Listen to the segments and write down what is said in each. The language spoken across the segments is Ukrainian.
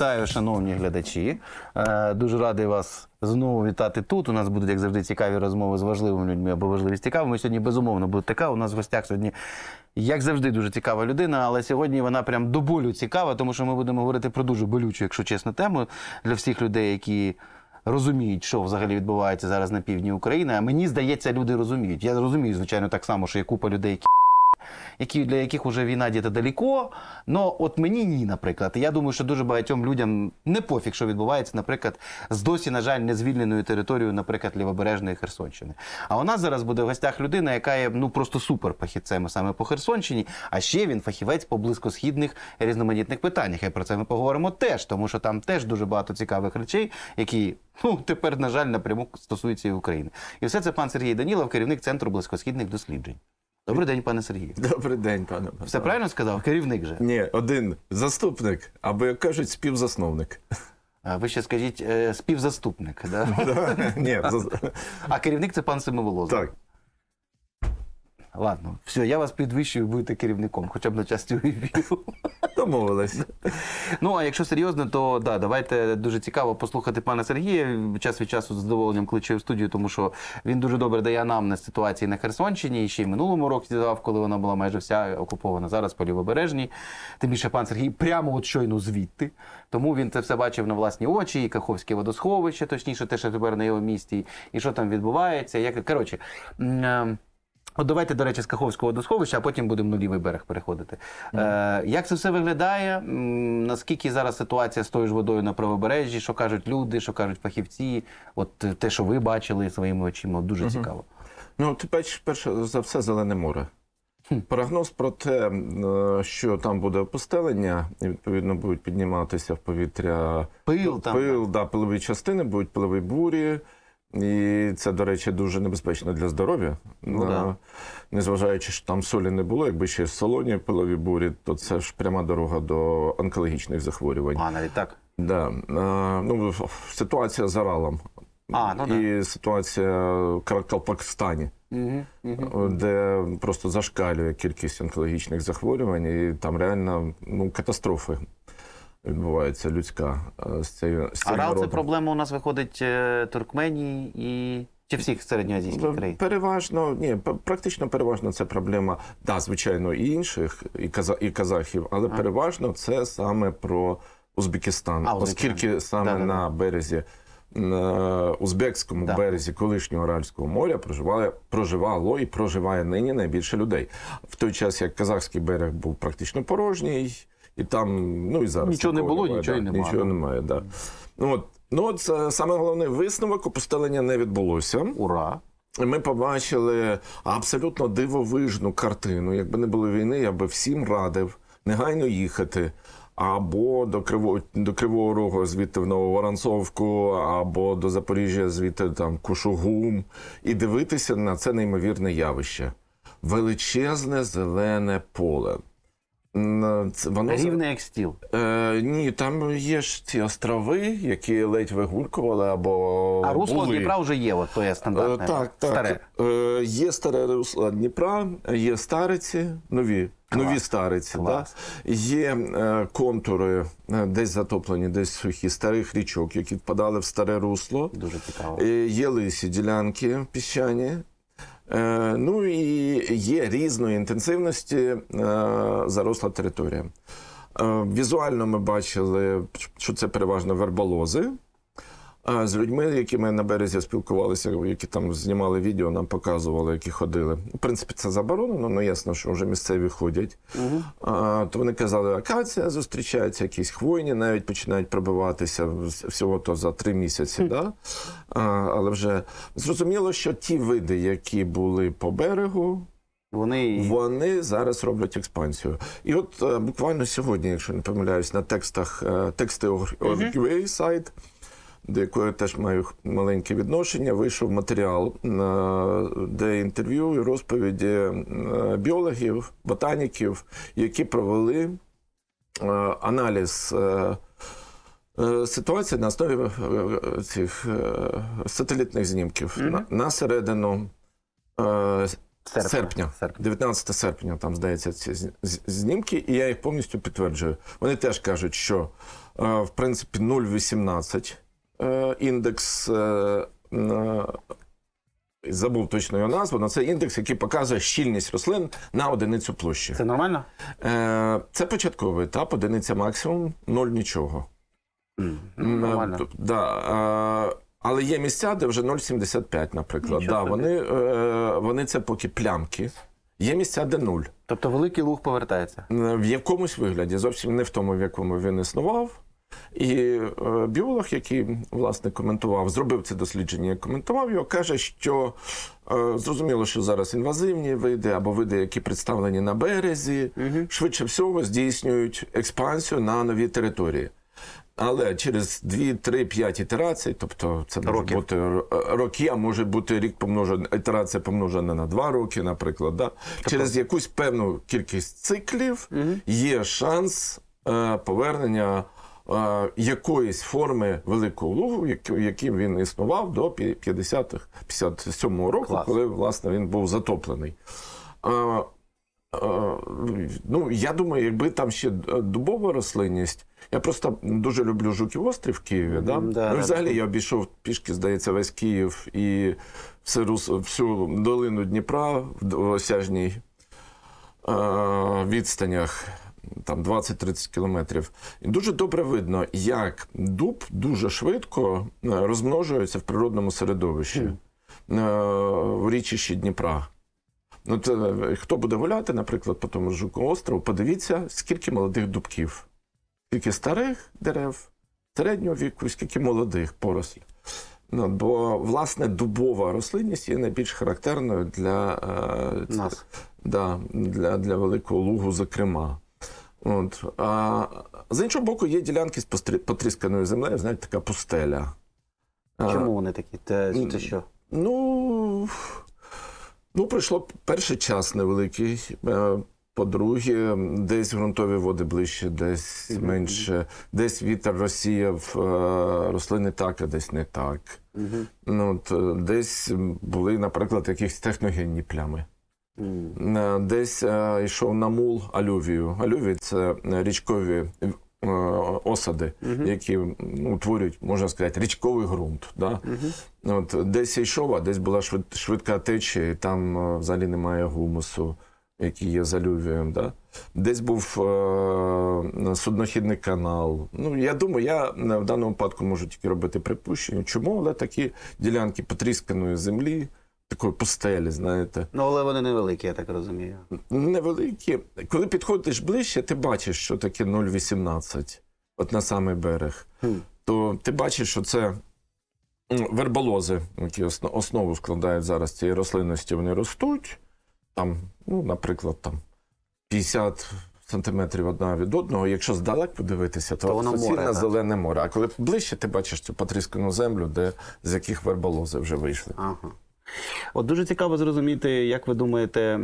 вітаю, шановні глядачі. Е, дуже радий вас знову вітати тут. У нас будуть, як завжди, цікаві розмови з важливими людьми або важливість цікавими. Сьогодні безумовно буде така. У нас в гостях сьогодні, як завжди, дуже цікава людина, але сьогодні вона прям до болю цікава, тому що ми будемо говорити про дуже болючу, якщо чесно, тему для всіх людей, які. Розуміють, що взагалі відбувається зараз на півдні України. А мені здається, люди розуміють. Я розумію, звичайно, так само, що є купа людей, які які для яких уже війна діти далеко. Но от мені ні, наприклад. Я думаю, що дуже багатьом людям не пофіг, що відбувається, наприклад, з досі, на жаль, незвільненою територією, наприклад, Лівобережної Херсонщини. А у нас зараз буде в гостях людина, яка є ну просто супер пахідцем саме по Херсонщині. А ще він фахівець по близькосхідних різноманітних питаннях. І про це ми поговоримо теж, тому що там теж дуже багато цікавих речей, які ну тепер, на жаль, напряму стосуються і України. І все це пан Сергій Данілов, керівник центру близькосхідних досліджень. Добрий день, пане Сергію. Добрий день, пане. Все правильно сказав? Керівник же. Ні, один заступник, або як кажуть, співзасновник. А ви ще скажіть, е, співзаступник, да? Ні, а керівник це пан Семиволозов. так. Ладно, все, я вас підвищую, будете керівником, хоча б на часті. вів'ю. Домовились. Ну, а якщо серйозно, то да, давайте дуже цікаво послухати пана Сергія. Час від часу з задоволенням кличе в студію, тому що він дуже добре дає нам на ситуації на Херсонщині. І ще й минулому році давав, коли вона була майже вся окупована. Зараз по лівобережній. Тим більше пан Сергій прямо от щойно звідти. Тому він це все бачив на власні очі, і Каховське водосховище, точніше, те, що тепер на його місті, і що там відбувається. Як... Коротше. Ем, От давайте, до речі, з Каховського водосховища, а потім будемо на лівий берег переходити. Е, Як це все виглядає? Наскільки зараз ситуація з тою ж водою на правобережжі? Що кажуть люди, що кажуть фахівці? От е, те, що ви бачили своїми очима, дуже mm цікаво. Ну, ти перше за все, зелене море. Прогноз про те, е, що там буде опустелення, і відповідно будуть підніматися в повітря пил, пил там. да, пилові частини, будуть пилові бурі. І це, до речі, дуже небезпечно для здоров'я. Ну, да. Незважаючи, що там солі не було, якби ще солоні пилові бурі, то це ж пряма дорога до онкологічних захворювань. А навіть так. Да. А, ну, Ситуація з Аралом. А, ну, І да. ситуація в Калпакстані, угу, угу. де просто зашкалює кількість онкологічних захворювань, і там реально ну, катастрофи відбувається людська е, з цією з цим Арал це проблема у нас виходить е, Туркменії і. Чи всіх середньоазійських ну, країн? Переважно, ні, практично переважно це проблема, да, звичайно, і інших, і каза, і казахів, але а. переважно це саме про Узбекистан, а, оскільки саме да, да, на березі, на е, узбекському да. березі колишнього Аральського моря проживали проживало і проживає нині найбільше людей. В той час як казахський берег був практично порожній, і там, ну і зараз нічого не було, немає, нічого да, і немає. Нічого немає, да. Ну, от, ну, от е, саме головне висновок опустелення не відбулося. Ура! Ми побачили абсолютно дивовижну картину. Якби не було війни, я би всім радив негайно їхати. Або до Кривого до Кривого Рогу звідти в Нововоронцовку, або до Запоріжжя, звідти там Кушугум, і дивитися на це неймовірне явище величезне зелене поле. Е, воно рівне як стіл. Е, Ні, там є ж ці острови, які ледь вигулькували або. А русло були. Дніпра вже є, от то є стандартне. Е, так, так. Старе. Е, Є старе русло Дніпра, є стариці, нові. Клас. Нові стариці, Клас. Да? є е, контури е, десь затоплені, десь сухі, старих річок, які впадали в старе русло. Дуже цікаво. Е, є лисі ділянки піщані, Е, ну і є різної інтенсивності е, заросла територія. Е, візуально ми бачили, що це переважно верболози з людьми, які ми на березі спілкувалися, які там знімали відео, нам показували, які ходили. В принципі, це заборонено, але ну, ясно, що вже місцеві ходять. Угу. А, То вони казали, акація зустрічається, якісь хвойні навіть починають пробиватися всього то за три місяці. Да? А, Але вже зрозуміло, що ті види, які були по берегу. Вони вони зараз роблять експансію. І от е, буквально сьогодні, якщо не помиляюсь, на текстах е, тексти Orgway сайт, до якої теж маю маленьке відношення. Вийшов матеріал, е, де інтерв'ю і розповіді е, біологів, ботаніків, які провели е, аналіз. ситуації на основі цих сателітних знімків mm -hmm. на середину серпня. серпня, 19 серпня, там здається, ці знімки, і я їх повністю підтверджую. Вони теж кажуть, що в принципі 0,18 Е, індекс. Е, е, забув точно його назву, але це індекс, який показує щільність рослин на одиницю площі. Це нормально? Це початковий етап, одиниця максимум, ноль нічого. Mm, нормально. М, да, але є місця, де вже 0,75, наприклад. да, Вони вони це поки плямки. Є місця, де нуль. Тобто великий луг повертається? В якомусь вигляді, зовсім не в тому, в якому він існував. І е, біолог, який власне коментував, зробив це дослідження, коментував його, каже, що е, зрозуміло, що зараз інвазивні види або види, які представлені на березі, угу. швидше всього здійснюють експансію на нові території. Але через 2, 3, 5 ітерацій, тобто це може Років. бути е, роки, а може бути рік помножена, ітерація помножена на 2 роки, наприклад. Да? Тобто через якусь певну кількість циклів угу. є шанс е, повернення Е, якоїсь форми великого лугу, яким він існував до 50-х, 57-го року, Клас. коли власне він був затоплений. Е, е, ну, я думаю, якби там ще дубова рослинність. Я просто дуже люблю жуків острів в Києві. Да? да ну, взагалі я обійшов пішки, здається, весь Київ і всю, всю долину Дніпра в осяжній відстанях там 20-30 кілометрів. І дуже добре видно, як дуб дуже швидко е, розмножується в природному середовищі mm. в річищі Дніпра. От, ну, е, хто буде гуляти, наприклад, по тому жуку острову, подивіться, скільки молодих дубків, скільки старих дерев, середнього віку, скільки молодих порослів. Ну, Бо, власне, дубова рослинність є найбільш характерною для е, Нас. Да, для, для великого лугу, зокрема. От. А, З іншого боку, є ділянки з потрісканою землею, знаєте, така пустеля. Чому вони такі? Те, це ну, що? Ну, ну, пройшло перший час невеликий. Е, по-друге, десь ґрунтові води ближче, десь менше, десь вітер розсіяв, е, рослини так, а десь не так. Угу. Ну, от, е, Десь були, наприклад, якісь техногенні плями. Е, десь а, е, йшов на мул алювію. Алюві це е, річкові а, осади, mm які утворюють, ну, можна сказати, річковий ґрунт. Да? Mm От, Десь йшов, а десь була швид, швидка течія, і там а, взагалі немає гумусу, який є з алювієм. Да? Десь був а, суднохідний канал. Ну, Я думаю, я в даному випадку можу тільки робити припущення. Чому, але такі ділянки потрісканої землі такої пустелі, знаєте. Ну, але вони невеликі, я так розумію. Невеликі. Коли підходиш ближче, ти бачиш, що таке 0,18, от на самий берег. Хм. То ти бачиш, що це верболози, які основу складають зараз цієї рослинності, вони ростуть. Там, ну, наприклад, там 50 сантиметрів одна від одного. Якщо здалек подивитися, то, то суцільне зелене море. А коли ближче, ти бачиш цю потріскану землю, де з яких верболози вже вийшли. Ага. От дуже цікаво зрозуміти, як ви думаєте,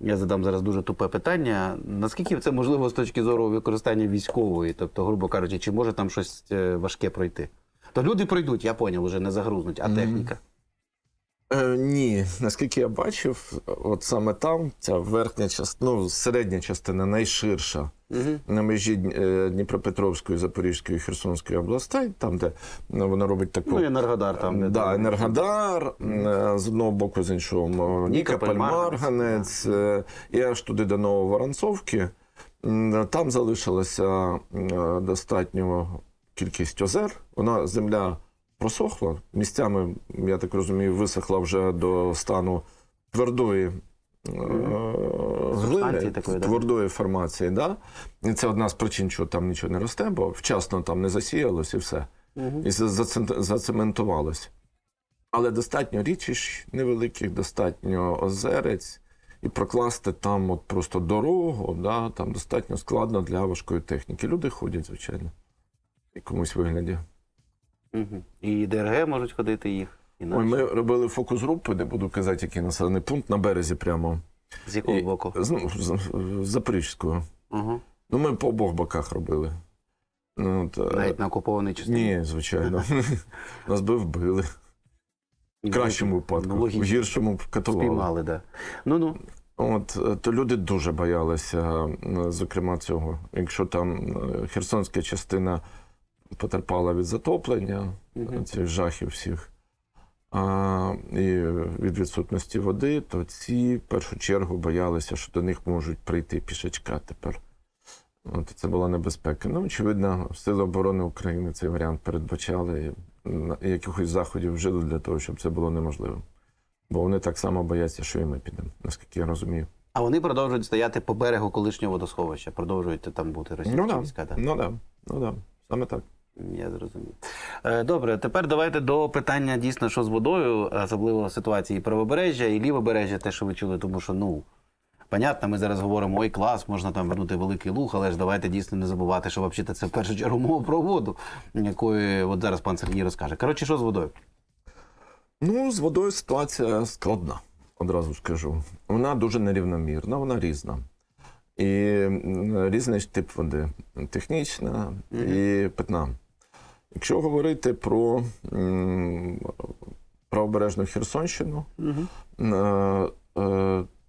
я задам зараз дуже тупе питання. Наскільки це можливо з точки зору використання військової, тобто, грубо кажучи, чи може там щось е, важке пройти? То люди пройдуть, я поняв, вже не загрузнуть, а техніка. Е, ні, наскільки я бачив, от саме там ця верхня частина, ну, середня частина найширша угу. на межі е, Дніпропетровської, Запорізької Херсонської областей, там, де ну, вона робить таку. Ну, Енергодар там. Де, да, Енергодар, е, з одного боку, з іншого Нікополь, Марганець, і аж туди до Нововоронцовки. Там залишилася достатньо кількість озер. Вона земля просохла. Місцями, я так розумію, висохла вже до стану твердої е, глини, такої, твердої формації. Да? І це одна з причин, що там нічого не росте, бо вчасно там не засіялось і все. Угу. І зацементувалось. Але достатньо річищ невеликих, достатньо озерець, і прокласти там от просто дорогу, да, там достатньо складно для важкої техніки. Люди ходять, звичайно, в якомусь вигляді. Угу. І ДРГ можуть ходити їх. І Ой, ми робили фокус-групи, не буду казати, який населений пункт на березі прямо. З якого і, боку? З, ну, з, з Запорізького. Угу. Ну, ми по обох боках робили. Ну, та... Е, Навіть на окупований частині? Ні, звичайно. Нас би вбили. Ну, в кращому випадку, ну, в гіршому катували. Спіймали, да. Ну ну. От е, то люди дуже боялися, е, зокрема, цього. Якщо там херсонська частина потерпала від затоплення угу. цих жахів всіх а, і від відсутності води, то ці в першу чергу боялися, що до них можуть прийти пішечка тепер. От Це була небезпека. Ну, очевидно, Сили оборони України цей варіант передбачали якихось заходів вжили для того, щоб це було неможливо. Бо вони так само бояться, що і ми підемо, наскільки я розумію. А вони продовжують стояти по берегу колишнього водосховища, продовжують там бути російські ну, да. війська. Так? Ну так, да. ну да. саме так. Я зрозумів. Е, добре, тепер давайте до питання дійсно, що з водою, особливо ситуації правобережжя і лівобережжя, те, що ви чули, тому що, ну, понятно, ми зараз говоримо, ой, клас, можна там вернути великий луг, але ж давайте дійсно не забувати, що взагалі це в першу чергу мова про воду, якою от зараз пан Сергій розкаже. Коротше, що з водою? Ну, з водою ситуація складна, одразу скажу. Вона дуже нерівномірна, вона різна. І різний тип води технічна mm -hmm. і питна. Якщо говорити про правобережну Херсонщину, угу.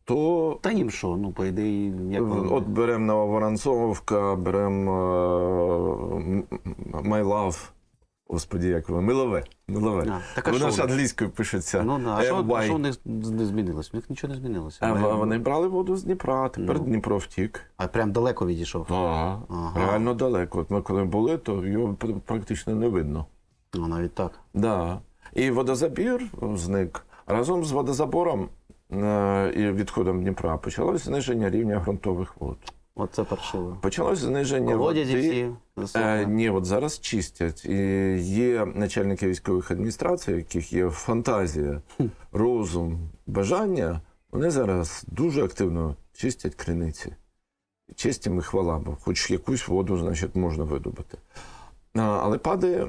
то та їм що? Ну, по ідеї, як от беремо Нововоронцовка, беремо е, Майлав. Господі, як ви милове. милове. А, так, а Воно ж англійською пишеться. Ну, да. А що е, що в них не змінилось? У них нічого не змінилося. А, вони... вони брали воду з Дніпра, тепер ну. Дніпро втік. А прям далеко відійшов. Ага. ага. Реально далеко. От ми коли були, то його практично не видно. Ну, навіть так. Да. І водозабір зник. Разом з водозабором е, і відходом Дніпра почалося зниження рівня ґрунтових вод. Оце паршиво. Почалося зниження Колодязі води. всі. Е, ні, от зараз чистять. І Є начальники військових адміністрацій, в яких є фантазія, розум, бажання. Вони зараз дуже активно чистять криниці. Чистим і хвала, бо хоч якусь воду, значить, можна видобути. Але падає,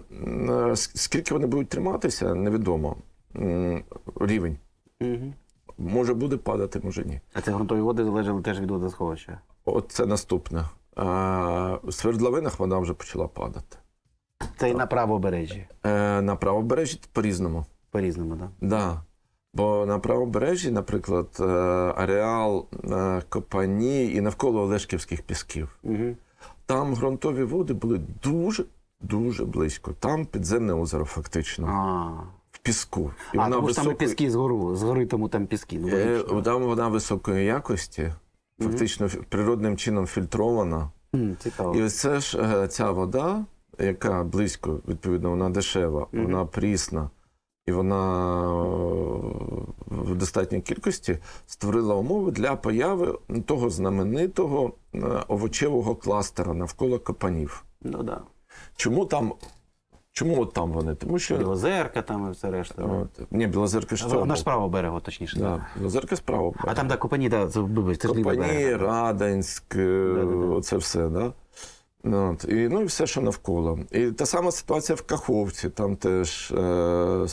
скільки вони будуть триматися, невідомо. Рівень. Угу. Може буде падати, може ні. А це грунтові води залежали теж від водосховища. От це наступне. Е, в Свердловинах вона вже почала падати. Це й на правобережжі? Е, на правобережжі по-різному. По-різному, так. Да? Да. Бо на правобережжі, наприклад, е, ареал Копані і навколо Олешківських пісків. Угу. Там ґрунтові води були дуже-дуже близько. Там підземне озеро, фактично. А. В піску. І а, вона тому високо... там і піски згору, згори тому там піски. Ну, е, там вона високої якості фактично природним чином фільтрована. Цікаво. І ось це ж е, ця вода, яка близько, відповідно, вона дешева, вона прісна. І вона е, в достатній кількості створила умови для появи того знаменитого е, овочевого кластера навколо капанів. Ну да. Чому там Чому от там вони? Тому що Білозерка там і все решта. Ну. От. Ні, Білозерка ж цього. Вона ж з правого точніше. Да. Білозерка з правого А там да, Купані, да, це вибачте, ж лівий Пані, берег. Раденськ, е, оце все, да? От. І, ну і все, що навколо. І та сама ситуація в Каховці, там теж е,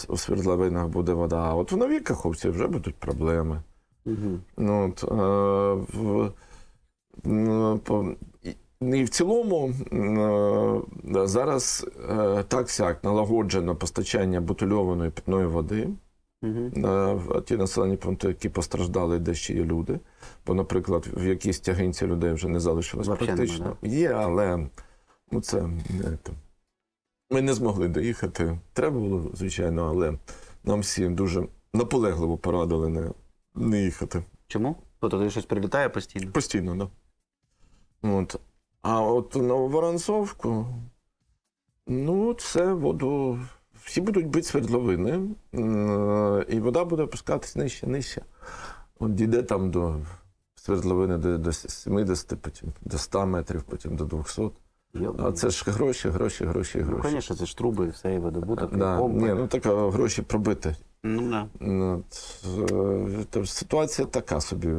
у свердловинах буде вода. А от в новій Каховці вже будуть проблеми. Угу. от, е, в, ну, по- і в цілому е, зараз е, так сяк налагоджено постачання бутильованої питної води. Угу. Ті населені пункти, які постраждали, де ще є люди. Бо, наприклад, в якійсь тягинці людей вже не залишилось Вархенна, практично. Да? Є, але ну це ми не змогли доїхати. Треба було, звичайно, але нам всім дуже наполегливо порадили не, не їхати. Чому? Бо туди щось прилітає постійно? Постійно, так. Да. От. А от Нововоронцовку, ну, це воду. Всі будуть бити свердловини, е, і вода буде опускатись нижче, нижче. От дійде там до свердловини до, до 70, потім до 100 метрів, потім до 200. А це ж гроші, гроші, гроші, ну, гроші. Ну, Звісно, це ж труби, все і видобуток. Да. Ні, ну так гроші пробити. Ну, да. Е, ситуація така собі,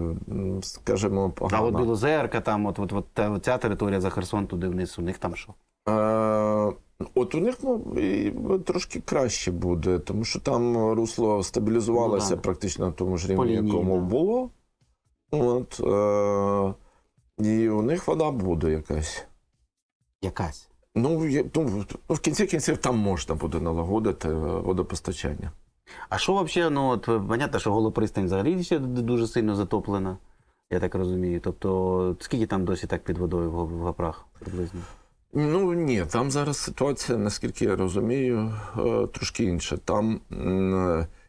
скажімо, погана. А от Білозерка, там, от, от, от, от ця територія за Херсон туди вниз, у них там що? Е, От у них ну, і трошки краще буде, тому що там русло стабілізувалося ну, практично на тому ж рівні, якому було. От, е, І у них вода буде якась. Якась. ну, ну, ну в кінці кінців там можна буде налагодити е, водопостачання. А що взагалі, ну от понятно, що голопристань взагалі ще дуже сильно затоплена, я так розумію. Тобто, скільки там досі так під водою в гапрах приблизно? Ну ні, там зараз ситуація, наскільки я розумію, е, трошки інша. Там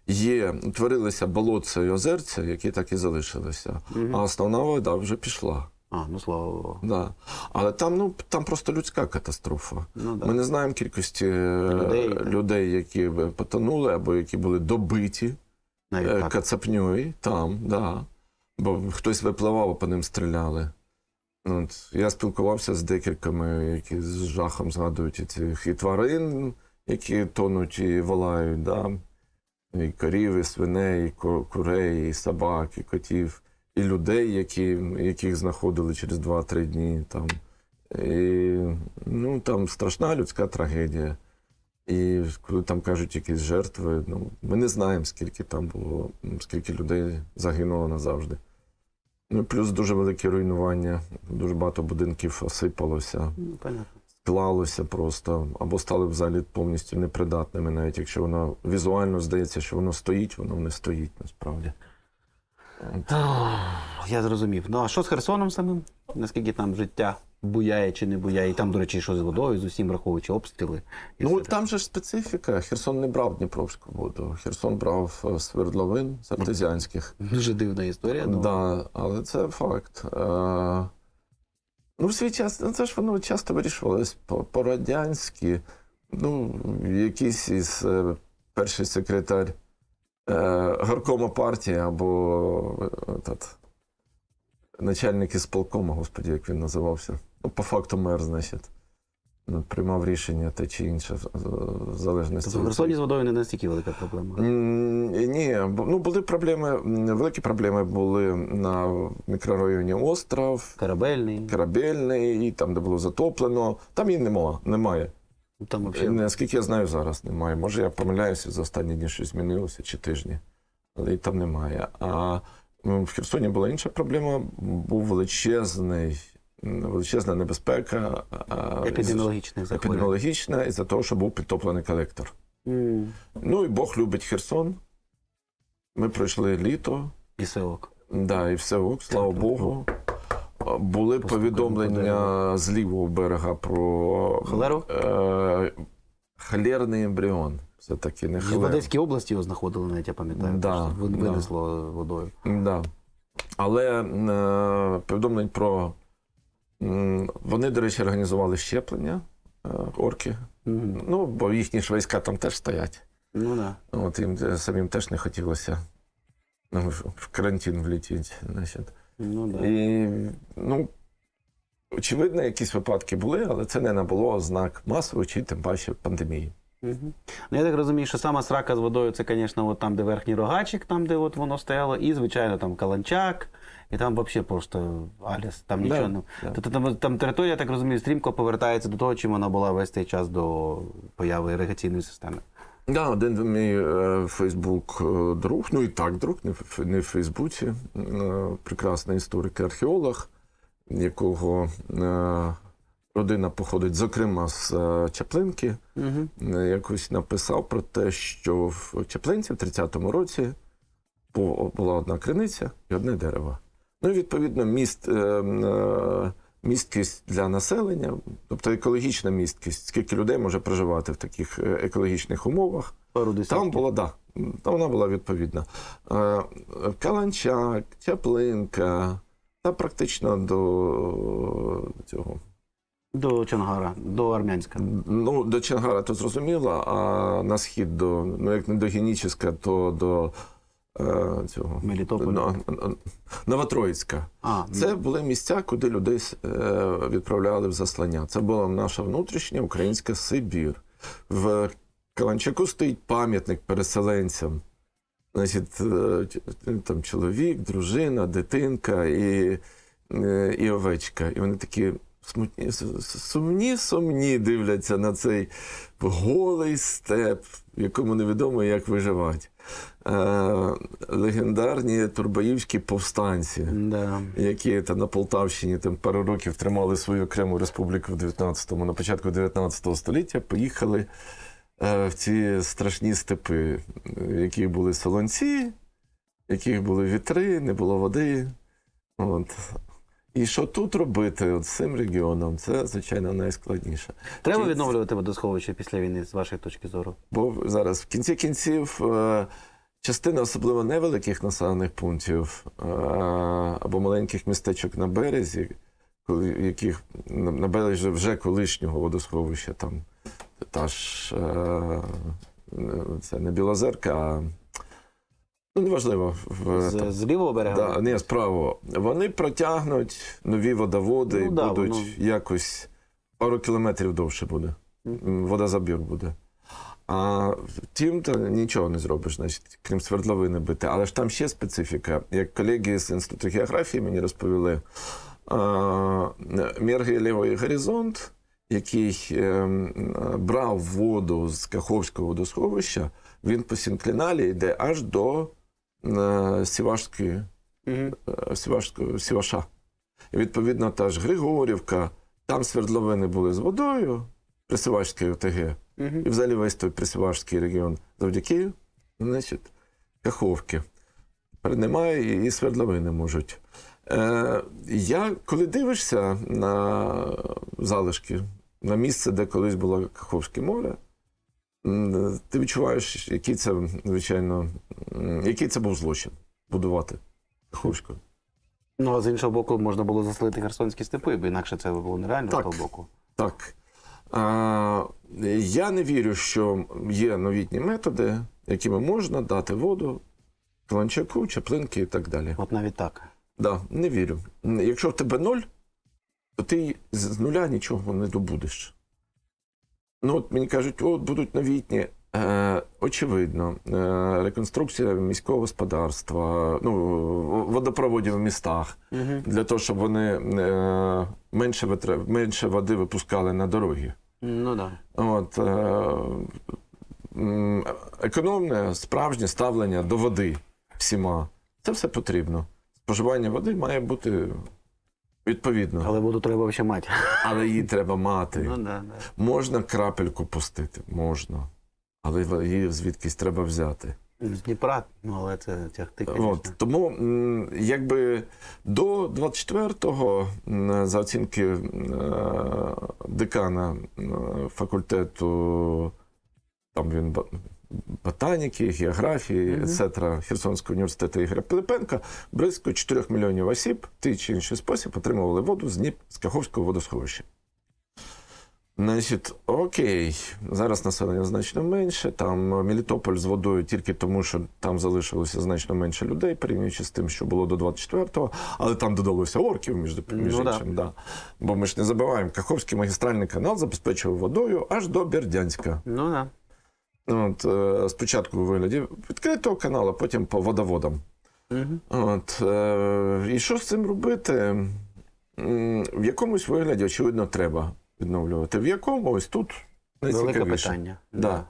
є, утворилися болотця і озерця, які так і залишилися, а основна вода вже пішла. А, ну слава Богу. Да. Але там ну, там просто людська катастрофа. Ну, да. Ми не знаємо кількості е, людей, людей які потонули або які були добиті Навіть е, кацапньої там, да. бо хтось випливав, по ним стріляли. Ну, от. Я спілкувався з декількома, які з жахом згадують і цих і тварин, які тонуть і волають, да? і корів, і свиней, і курей, і собак, і котів і людей, які, яких знаходили через 2-3 дні. Там. І, ну, Там страшна людська трагедія. І коли там кажуть якісь жертви, ну, ми не знаємо, скільки там було, скільки людей загинуло назавжди. Ну, Плюс дуже велике руйнування, дуже багато будинків осипалося, ну, Понятно. склалося просто, або стали взагалі повністю непридатними, навіть якщо воно візуально здається, що воно стоїть, воно не стоїть насправді. Я зрозумів. Ну а що з Херсоном самим? Наскільки там життя буяє чи не буяє? І там, до речі, що з водою, з усім враховуючи обстріли. ну все. там же ж специфіка. Херсон не брав Дніпровську воду. Херсон брав е, свердловин з артезіанських. Дуже дивна історія. Ну. Да, але це факт. Е, ну, в свій час ну, це ж воно часто вирішувалось по-радянськи. ну, якийсь із е, перший секретар. Е, горкома партії або е, этот, начальник із полкома, господі, як він називався. Ну, по факту мер, значить, ну, приймав рішення те чи інше в залежності. Тобто в Херсоні з водою не настільки велика проблема? Ні, ну були проблеми, великі проблеми були на мікрорайоні Остров, Корабельний. Корабельний, і там, де було затоплено. Там її немає. немає. Ну, там взагалі... Наскільки я знаю, зараз немає. Може, я помиляюся, за останні дні щось змінилося чи тижні, але і там немає. А ну, в Херсоні була інша проблема, був величезний. Величезна небезпека епідеміологічна, епідеміологічна із-за того, що був підтоплений колектор. Mm. Ну і Бог любить Херсон. Ми пройшли літо. І все ок. Да, і все ок, слава Богу. Були повідомлення з лівого берега про холеру? Е, Холерний ембріон. Все таки не холер. В Одеській області його знаходили, навіть я пам'ятаю. Да, Винесло водою. Да. Але е, повідомлень про. Вони, до речі, організували щеплення е, орки. Mm. Ну, бо їхні ж війська там теж стоять. Ну, да. От їм е, самим теж не хотілося ну, в карантин влітіти. Значить. Ну, да. І, ну, очевидно, якісь випадки були, але це не набуло ознак масово чи тим паче пандемії. Угу. Ну, Я так розумію, що сама срака з водою це, звісно, от там, де верхній рогачик, там, де от воно стояло, і, звичайно, там каланчак, і там взагалі просто Аліс, там нічого да, не. Да. Тобто там, там територія, я так розумію, стрімко повертається до того, чим вона була весь цей час до появи іригаційної системи. Да, один мій Фейсбук е, друг, ну і так друг, не в Фейсбуці. Е, прекрасний історик і археолог, якого е, родина походить, зокрема, з Чаплинки. Угу. Якось написав про те, що в Чаплинці в 30-му році була одна криниця і одне дерево. Ну, і відповідно, міст. Е, місткість для населення, тобто екологічна місткість, скільки людей може проживати в таких е, екологічних умовах. Там була, да, там вона була відповідна. Е, каланчак, Чаплинка, та практично до цього. До Чангара, до Армянська. Ну, до Чангара то зрозуміло, а на схід до, ну як не до Генічиська, то до Е, цього Мелітополя. Новотроїцька. А, Це ну. були місця, куди людей відправляли в заслання. Це була наша внутрішня українська Сибір. В Каланчаку стоїть пам'ятник переселенцям. Значить, е, там чоловік, дружина, дитинка і е, і овечка. І вони такі смутні, сумні, сумні дивляться на цей голий степ, в якому невідомо, як виживати. Е, легендарні турбаївські повстанці, да. які там на Полтавщині там пару років тримали свою окрему республіку в 19-му, на початку 19 століття поїхали е, в ці страшні степи, в яких були солонці, в яких були вітри, не було води. От. І що тут робити от з цим регіоном, це, звичайно, найскладніше. Треба відновлювати водосховище після війни, з вашої точки зору? Бо зараз в кінці кінців. Е, Частина особливо невеликих населених пунктів е, або маленьких містечок на березі, яких на березі вже колишнього водосховища, там та ж е, е, це не Білозерка, а ну неважливо в з, з лівого берега. Да, ні, з Вони протягнуть нові водоводи ну, і да, будуть воно... якось пару кілометрів довше буде. Водозабір буде. А втім, ти нічого не зробиш, значить, крім свердловини бити. Але ж там ще специфіка. Як колеги з інституту географії мені розповіли, Мергелєвий горизонт, який ем, брав воду з Каховського водосховища, він по Сінкліналі йде аж до Сівашки, е, Сівашко, е, Сіваша. І відповідно, та ж Григорівка, там свердловини були з водою, присивачської ОТГ. І взагалі весь той Присівашський регіон завдяки значить, Каховки. Немає і свердловини можуть. Е, Я коли дивишся на залишки, на місце, де колись було Каховське море, ти відчуваєш, який це, звичайно, який це був злочин будувати Каховську. Ну, а з іншого боку, можна було заселити Херсонські степи, бо інакше це було нереально з того боку. Так. Я не вірю, що є новітні методи, якими можна дати воду Кванчаку, Чаплинки і так далі. От навіть так. Да, не вірю. Якщо в тебе нуль, то ти з нуля нічого не добудеш. Ну, от мені кажуть, от будуть новітні. Е, очевидно, е, реконструкція міського господарства, ну, водопроводів в містах угу. для того, щоб вони е, менше, витр... менше води випускали на дороги. Ну да. От, е, Економне, справжнє ставлення до води всіма. Це все потрібно. Споживання води має бути відповідно. Але воду треба ще мати. Але її треба мати. Ну, да, да. Можна крапельку пустити, можна. Але її звідкись треба взяти з Дніпра, ну але це тягти. От, Тому якби до 24-го, за оцінки е, декана факультету, там він ботаніки, географії, mm -hmm. Херсонського університету Ігоря Пилипенка, близько 4 мільйонів осіб в той чи інший спосіб отримували воду з Дніп з Каховського водосховища. Значить, окей, зараз населення значно менше. Там е, Мелітополь з водою тільки тому, що там залишилося значно менше людей, порівнюючи з тим, що було до 24-го, але там додалося орків, між ну між ну, іншим. Да. да. Бо ми ж не забуваємо, Каховський магістральний канал забезпечував водою аж до Бердянська. Ну да. От, е, Спочатку у вигляді відкритого каналу, потім по водоводам. Угу. От, е, І що з цим робити? В якомусь вигляді, очевидно, треба відновлювати. В якому ось тут ну, велике питання. Да.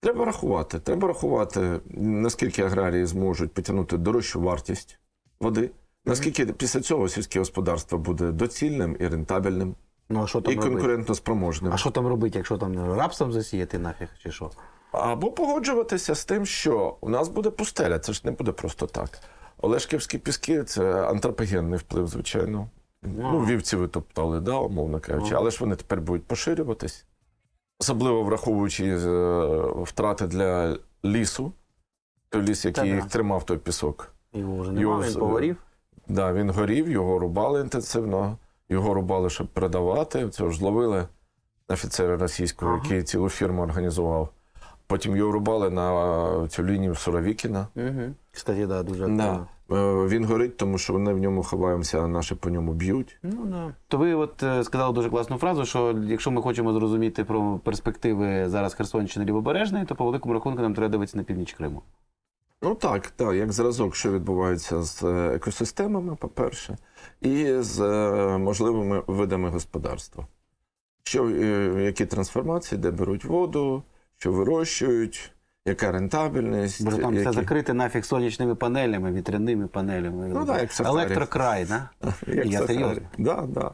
Треба рахувати. Треба рахувати, наскільки аграрії зможуть потягнути дорожчу вартість води, наскільки після цього сільське господарство буде доцільним і рентабельним, ну, а що там і робити? конкурентоспроможним. А що там робити, якщо там рапсом засіяти нафіг чи що? Або погоджуватися з тим, що у нас буде пустеля, це ж не буде просто так. Олешківські піски це антропогенний вплив, звичайно. Ну, вівці витоптали, да, умовно кажучи, але ж вони тепер будуть поширюватись, особливо враховуючи е, втрати для лісу, той ліс, який їх тримав, той пісок. Його вже немає, він погорів. Да, він горів, його рубали інтенсивно, його рубали, щоб продавати. Це ж зловили офіцера російського, ага. який цілу фірму організував. Потім його рубали на е, цю лінію Суровікіна. Угу. Кстати, да, дуже активно. Да. Е, він горить, тому що вони в ньому ховаємося, а наші по ньому б'ють. Ну да. То ви от е, сказали дуже класну фразу, що якщо ми хочемо зрозуміти про перспективи зараз Херсонщини Лівобережної, то по великому рахунку нам треба дивитися на північ Криму. Ну так, так, як зразок, що відбувається з екосистемами, по-перше, і з можливими видами господарства. Що, Які трансформації, де беруть воду що вирощують, яка рентабельність. Боже, там все закрите нафіг сонячними панелями, вітряними панелями. Ну, да, як Електрокрай, да? так. Да, да.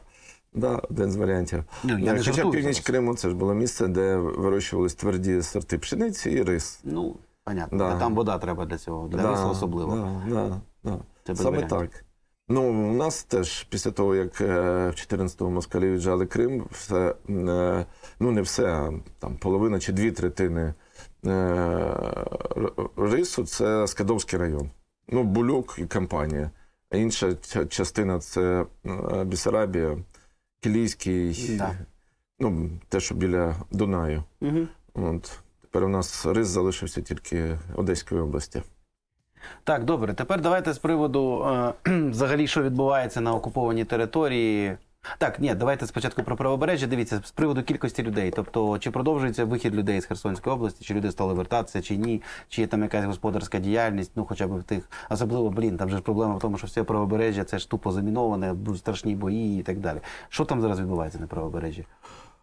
Да, один з варіантів. Ну, я е, Хоча північ зараз. Криму це ж було місце, де вирощувались тверді сорти пшениці і рис. Ну, понятно. Да. А там вода треба для цього, для да, рису особливо. Да, да, да. Саме варіант. так. Ну, у нас теж після того, як е, в 14-му москалі віджали Крим, все е, ну не все, а там половина чи дві третини е, рису це Скадовський район. Ну, Булюк і компанія. А інша частина це Бісарабія, Кілійський, да. ну, те, що біля Дунаю. Угу. От. Тепер у нас рис залишився тільки Одеської області. Так, добре. Тепер давайте з приводу е, взагалі, що відбувається на окупованій території. Так, ні, давайте спочатку про правобережжя. Дивіться, з приводу кількості людей. Тобто, чи продовжується вихід людей з Херсонської області, чи люди стали вертатися, чи ні, чи є там якась господарська діяльність, ну хоча б в тих, особливо, блін, там же ж проблема в тому, що все правобережжя це ж тупо заміноване, страшні бої і так далі. Що там зараз відбувається на правобережжі,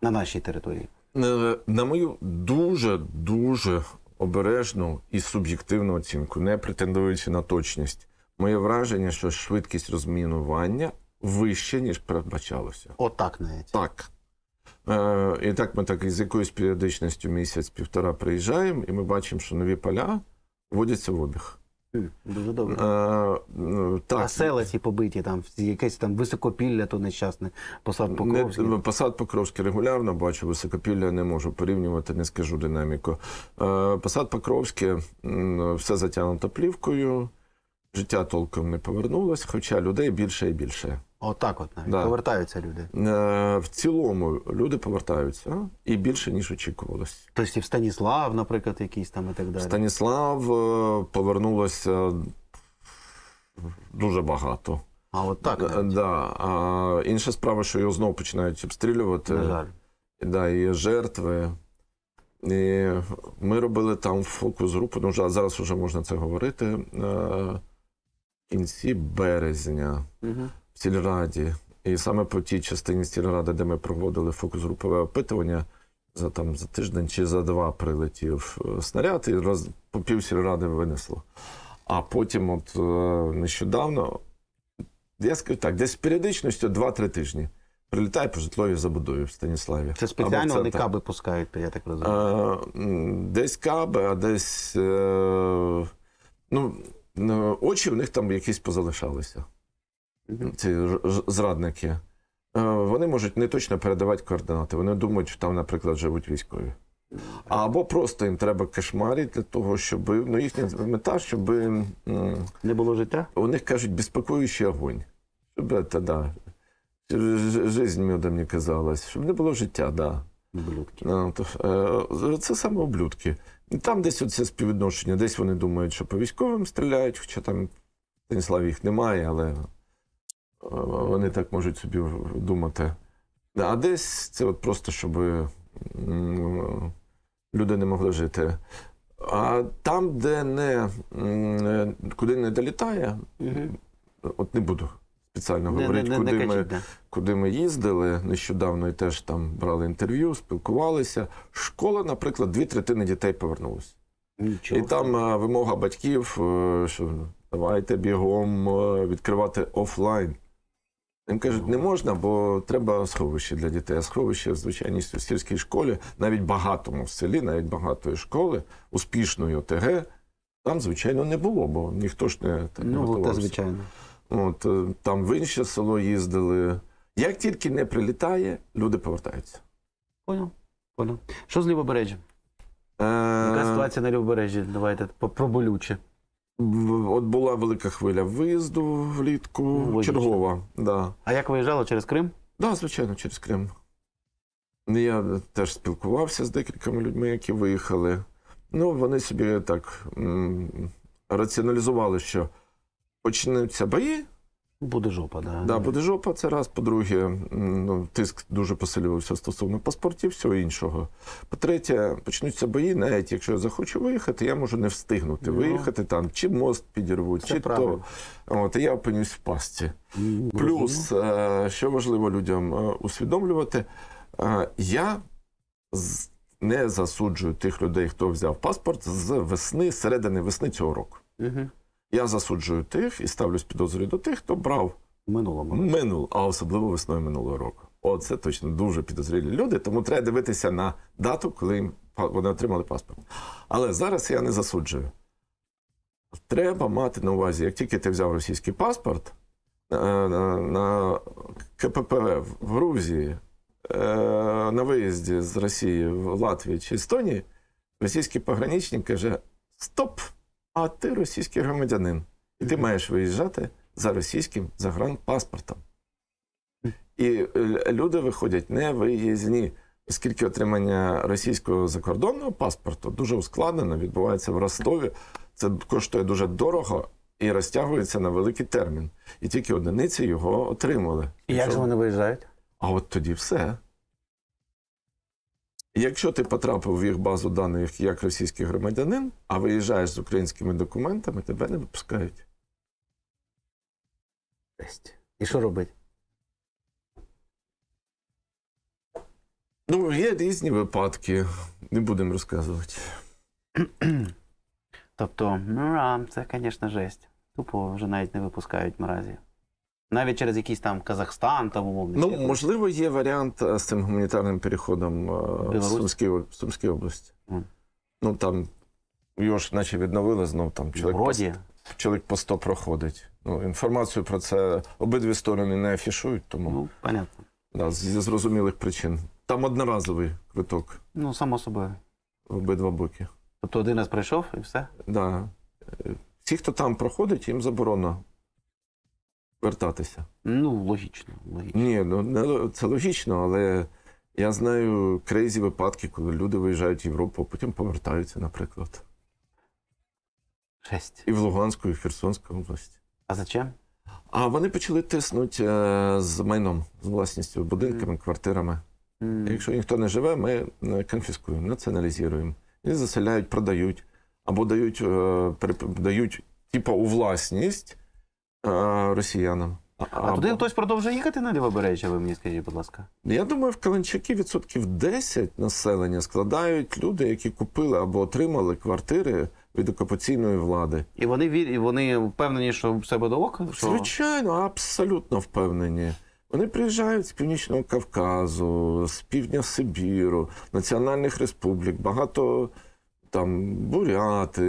на нашій території? Е, на мою дуже дуже обережну і суб'єктивну оцінку, не претендуючи на точність. Моє враження, що швидкість розмінування вища, ніж передбачалося. Отак навіть. Так. Е, І так ми так із якоюсь періодичністю місяць-півтора приїжджаємо, і ми бачимо, що нові поля вводяться в обіг. Дуже добре. А, е, е, так. а села ці побиті, там якесь там високопілля, то нещасне. Посад Покровський. Не, посад Покровський регулярно бачу, високопілля не можу порівнювати, не скажу динаміку. А, е, посад Покровський все затягнуто плівкою, життя толком не повернулось, хоча людей більше і більше. Отак, от навіть да. повертаються люди. Е, в цілому люди повертаються і більше ніж очікувалось. Тобто і в Станіслав, наприклад, якийсь там і так далі. Станіслав е, повернулося дуже багато. А от так. Е, да. А Інша справа, що його знову починають обстрілювати. На жаль. Да, і жертви. І Ми робили там фокус групу. Ну вже зараз вже можна це говорити. В кінці березня. Угу в сільраді, і саме по тій частині сільради, де ми проводили фокус-групове опитування, за там за тиждень чи за два прилетів е, снаряд, і роз по пів сільради винесло. А потім, от е, нещодавно, я скажу так, десь з періодичністю 2-3 тижні. Прилітає по житлові забудові в Станіславі. Це спеціально вони каби пускають, я так розумію. Е, десь каби, а десь. Ну, очі в них там якісь позалишалися ці зрадники, е, вони можуть не точно передавати координати. Вони думають, що там, наприклад, живуть військові. Або просто їм треба кошмарі для того, щоб ну їхня мета, щоб не було життя. У них кажуть безпекуючий огонь. Щоб та, да, Жизнь медом не казалась, щоб не було життя, да. Облюдки. Ну, е, це саме облюдки. там десь оце співвідношення, десь вони думають, що по військовим стріляють, хоча там Станіслав їх немає, але вони так можуть собі думати. А десь це от просто, щоб люди не могли жити. А там, де не е, куди не долітає, от не буду спеціально говорити, не, не, куди не ми куди ми їздили. Нещодавно і теж там брали інтерв'ю, спілкувалися. Школа, наприклад, дві третини дітей повернулися. Нічого. І там вимога батьків, е, що давайте бігом е, відкривати офлайн. Їм кажуть, не можна, бо треба сховище для дітей. А сховище в звичайній сільській школі, навіть багатому в селі, навіть багатої школи, успішної ОТГ, там, звичайно, не було, бо ніхто ж не так не Ну, та, звичайно. От, е, Там в інше село їздили. Як тільки не прилітає, люди повертаються. Понял, понял. Що з лівобережжя? Е... Яка ситуація на лівобережжі? Давайте про болюче. От була велика хвиля виїзду влітку, Логічно. Ну, чергова. Да. А як виїжджали через Крим? Так, да, звичайно, через Крим. Я теж спілкувався з декількома людьми, які виїхали. Ну, вони собі так м раціоналізували, що почнуться бої, Буде жопа, да. Да, буде жопа. Це раз. По-друге, ну, тиск дуже посилювався стосовно паспортів, всього іншого. По-третє, почнуться бої, навіть якщо я захочу виїхати, я можу не встигнути no. Ну. виїхати там, чи мост підірвуть, Все чи правильно. то. От, і я опинюсь в пастці. Mm, Плюс, е, що важливо людям е, усвідомлювати, е, я не засуджую тих людей, хто взяв паспорт з весни, середини весни цього року. Mm -hmm. Я засуджую тих і ставлюсь підозрюю до тих, хто брав минулому минул, а особливо весною минулого року. Оце точно дуже підозрілі люди, тому треба дивитися на дату, коли їм вони отримали паспорт. Але зараз я не засуджую. Треба мати на увазі, як тільки ти взяв російський паспорт е, на, на КПП в Грузії, е, на виїзді з Росії в Латвії чи Естонії, російський пограничник каже: Стоп! а ти російський громадянин. І ти маєш виїжджати за російським загранпаспортом. І е, люди виходять не виїзні, оскільки отримання російського закордонного паспорту дуже ускладнено, відбувається в Ростові. Це коштує дуже дорого і розтягується на великий термін. І тільки одиниці його отримали. І Як же вони виїжджають? А от тоді все. Якщо ти потрапив в їх базу даних як російський громадянин, а виїжджаєш з українськими документами, тебе не випускають. І що робити? Ну, є різні випадки, не будемо розказувати. Тобто, ну, це, звісно, жесть. Тупо вже навіть не випускають наразі навіть через якийсь там Казахстан та умовний. Ну можливо, є варіант е, з цим гуманітарним переходом е, в Сумській, області. Mm. Ну там його ж наче відновили знов там чоловік по, чоловік по 100 проходить. Ну, Інформацію про це обидві сторони не афішують, тому Ну, понятно. Да, зі зрозумілих причин. Там одноразовий квиток. Ну, само собою. Обидва боки. Тобто один раз прийшов і все? Так. Да. Е, всі, хто там проходить, їм заборона вертатися. Ну, логічно. логічно. Ні, ну це логічно, але я знаю крейзі випадки, коли люди виїжджають в Європу, а потім повертаються, наприклад. Жесть. І в Луганську, і в Херсонську області. А зачем? А вони почали тиснути е, з майном, з власністю, будинками, mm. квартирами. Mm. Якщо ніхто не живе, ми е, конфіскуємо, націоналізуємо. І заселяють, продають або дають е, дають типу, у власність, росіянам. А, а туди хтось продовжує їхати на лівобережжя, ви мені скажіть, будь ласка. Я думаю, в Каланчакі відсотків 10 населення складають люди, які купили або отримали квартири від окупаційної влади. І вони вір... і вони впевнені, що в себе до ок? Що... Звичайно, абсолютно впевнені. Вони приїжджають з північного Кавказу, з півдня Сибіру, національних республік, багато там буряти,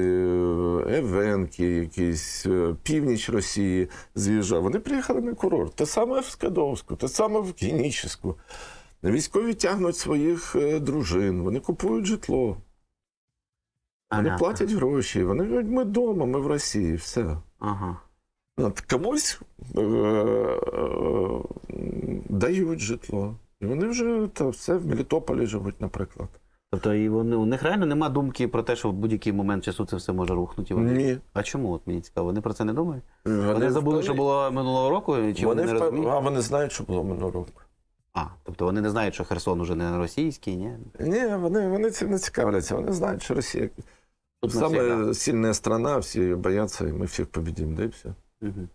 е, евенки, якісь е, північ Росії з'їжджав. Вони приїхали на курорт. Те саме в Скадовську, те саме в Кінічеську. Військові тягнуть своїх е, дружин, вони купують житло. Вони ага. платять гроші, вони кажуть, ми вдома, ми в Росії, все. Ага. От Комусь е- е- дають житло. І вони вже та все в Мелітополі живуть, наприклад. Тобто і вони у них реально нема думки про те, що в будь-який момент часу це все може рухнути. Вони... Ні. А чому? От мені цікаво, вони про це не думають? Е, вони, вони забули, впевнені. що було минулого року, чи вони, вони не розуміють? А вони знають, що було минулого року. А, тобто вони не знають, що Херсон уже не російський, ні? Ні, вони вони цим не цікавляться, вони знають, що Росія Тут саме сильна страна, всі бояться, і ми всіх побідімо, да і все. Угу.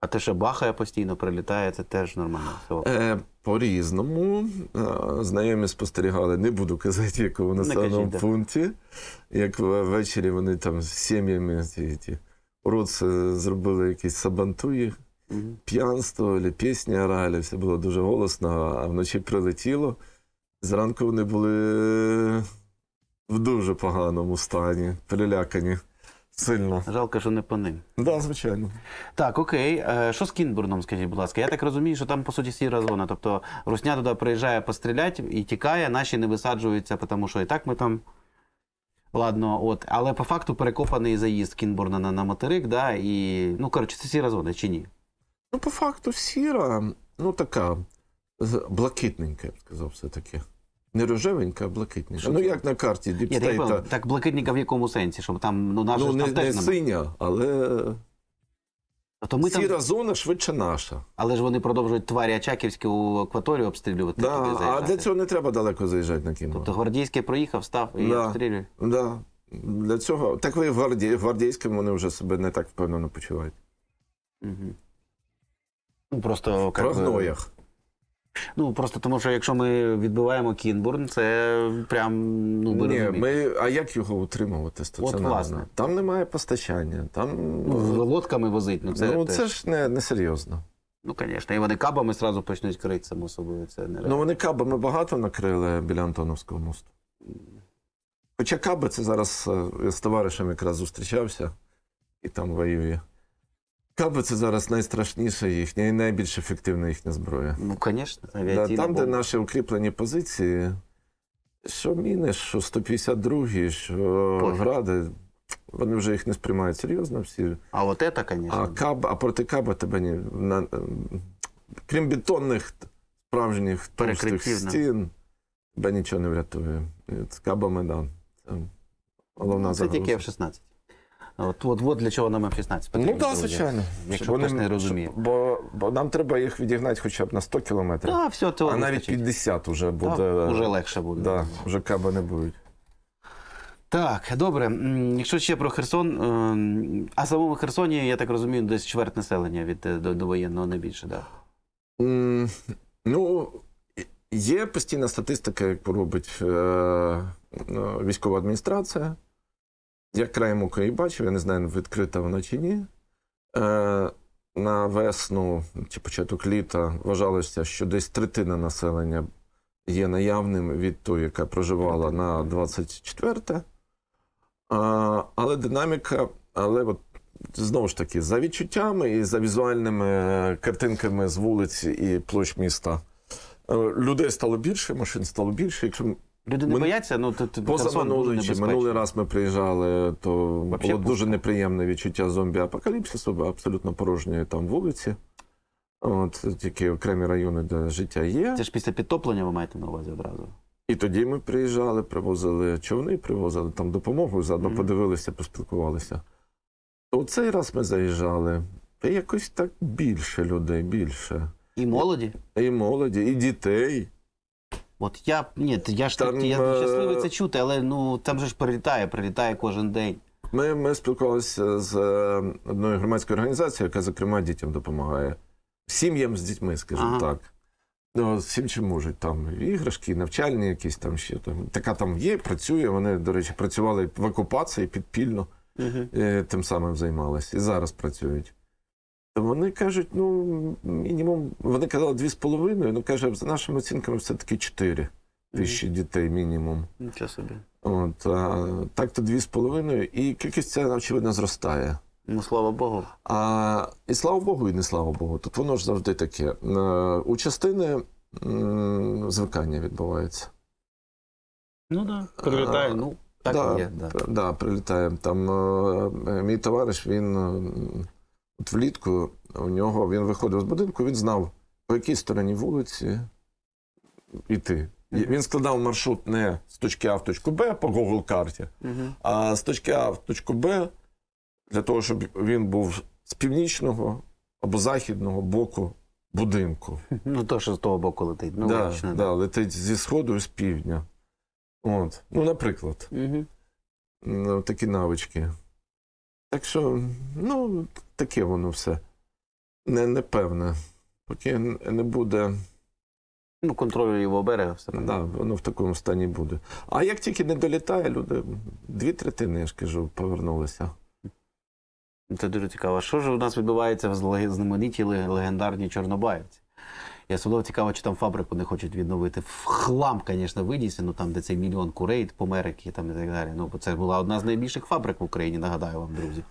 А те, що бахає постійно, прилітає, це теж нормально. Все. Е, по різному знайомі спостерігали, не буду казати, в якому населеному пункті. Як ввечері вони там з сім'ями уроці е, зробили якісь сабантуї, угу. п'янство, пісні орали, все було дуже голосно, а вночі прилетіло. Зранку вони були в дуже поганому стані, перелякані сильно. Жалко, що не по ним. Да, звичайно. Так, окей. Е, що з Кінбурном, скажіть, будь ласка? Я так розумію, що там, по суті, сіра зона. Тобто Русня туди приїжджає постріляти і тікає, наші не висаджуються, тому що і так ми там. Ладно, от, але по факту перекопаний заїзд Кінбурна на, на материк, да, і. Ну, коротше, це сіра зона чи ні? Ну, по факту, сіра, ну така, блакитненька, я б сказав, все-таки. Не рожевенька, а блакитніша. Ну як на карті діпстейта. Так, так блакитніка в якому сенсі? Щоб там ну, наша ну, не, не синя, але то тобто ми сіра там... зона швидше наша. Але ж вони продовжують тварі Очаківські у акваторію обстрілювати. Да, А для цього не треба далеко заїжджати на кіно. Тобто гвардійський проїхав, став і да, обстрілює. Да. Для цього. Так ви в гвардійським вони вже себе не так впевнено почувають. Угу. Просто В прогноях. Ну просто тому, що якщо ми відбиваємо Кінбурн, це прям ну ми Ні, ми, А як його утримувати стаціонарно? От, Там немає постачання, там ну, е, лодками возить. Ну це ну, це теж... ж не, не серйозно. Ну, звісно, і вони кабами зразу почнуть крити, само собою. Це не ну вони кабами багато накрили біля Антоновського мосту. Хоча каби це зараз я е, з товаришем якраз зустрічався і там воює. Каби це зараз найстрашніша їхня і найбільш ефективна їхня зброя. Ну, звісно, авіаційна да, Там, де наші укріплені позиції, що міни, що 152, що Пофіг. гради, вони вже їх не сприймають серйозно всі. А от це, звісно. А, каб, а проти каба тебе ні. На, крім бетонних справжніх товстих стін, тебе нічого не врятує. З кабами, так. Да. Головна ну, це тільки F-16. От, от, от для чого нам F-16 потрібно. Ну так, звичайно. Якщо хтось не розуміє. Бо, бо нам треба їх відігнати хоча б на 100 кілометрів. Да, все, то а навіть вистачить. 50 вже буде. Да, уже легше буде. Да, вже каби не будуть. Так, добре. Якщо ще про Херсон, е, а самому Херсоні, я так розумію, десь чверть населення від е, до, до воєнного не більше, так? Да? Mm, ну, є постійна статистика, яку робить е, ну, військова адміністрація. Я краєм ока її бачив, я не знаю, відкрита вона чи ні. Е, На весну чи початок літа вважалося, що десь третина населення є наявним від тої, яка проживала на 24 те е, Але динаміка, але от знову ж таки, за відчуттями і за візуальними е, картинками з вулиць і площ міста. Е, людей стало більше, машин стало більше. Якщо Люди не Мен- бояться, ну тут тут Поза минулий, минулий раз ми приїжджали, то Вообще було дуже неприємне відчуття зомбі-апокаліпсису, абсолютно порожньої там вулиці. От тільки окремі райони, де життя є. Це ж після підтоплення ви маєте на увазі одразу. І тоді ми приїжджали, привозили човни, привозили там допомогу, заодно Мгм. подивилися, поспілкувалися. У цей раз ми заїжджали. Та якось так більше людей, більше. І молоді. І молоді, і дітей. От я ні, я ж там, так, я е, щасливий це чути, але ну там же ж прилітає, прилітає кожен день. Ми ми спілкувалися з е, одною громадською організацією, яка, зокрема, дітям допомагає. Сім'ям з дітьми, скажімо ага. так. Ну, всім чи можуть. Там іграшки, навчальні якісь там ще там. Така там є, працює. Вони, до речі, працювали в окупації підпільно, угу. тим самим займалися. І зараз працюють. Вони кажуть, ну мінімум, вони казали 2,5, ну каже, за нашими оцінками все-таки 4 тисячі mm дітей мінімум. Нічого собі. От, а, Так то 2,5, і кількість ця, очевидно, зростає. Ну, слава Богу. А, І слава Богу, і не слава Богу. Тут воно ж завжди таке. Е, у частини звикання відбувається. Ну так, да. прилітає, ну, так да, і є. Так, да. Да, прилітає. Там е, мій товариш, він. От влітку у нього він виходив з будинку, він знав, по якій стороні вулиці йти. Він складав маршрут не з точки А в точку Б по Google карті, а з точки А в точку Б для того, щоб він був з північного або західного боку будинку. Ну, то, що з того боку летить. Ну, да, вічно, да. да, Летить зі сходу і з півдня. От. Ну, наприклад, угу. такі навички. Так що, ну, таке воно все. Не, Непевне. Поки не буде. Ну, контролю його берега все Так, да, воно в такому стані буде. А як тільки не долітає, люди, дві третини, я ж кажу, повернулися. Це дуже цікаво. Що ж у нас відбувається в знаменитій легендарній Чорнобаївці? Я особливо цікаво, чи там фабрику не хочуть відновити. В хлам, звісно, видійся, ну там, де цей мільйон курей, померки там і так далі. Ну, бо це була одна з найбільших фабрик в Україні, нагадаю вам, друзі.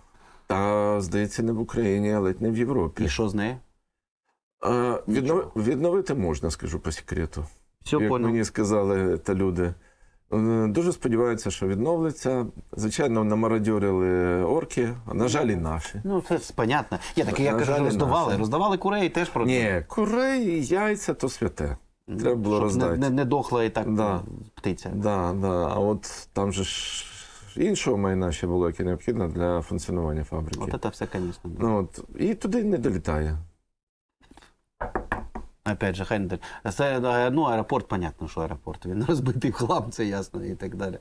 Та, здається, не в Україні, але не в Європі. І що з нею? Віднов... Відновити можна, скажу по секрету. Все Як понял. мені сказали та люди. Е, дуже сподіваються, що відновляться. Звичайно, намародьорили орки, а на жаль, і наші. Ну це ж понятно. Я так, як кажу, роздавали. Роздавали курей теж про Ні, курей яйця то святе. Треба було роздати. Не, не, дохла і так е, птиця. Да, да. А от там же ж іншого майна ще було, яке необхідно для функціонування фабрики. От це все, звісно. Ну, і туди не долітає. Опять же, Хайндель. Е, ну, аеропорт, понятно, що аеропорт. Він розбитий в хлам, це ясно, і так далі.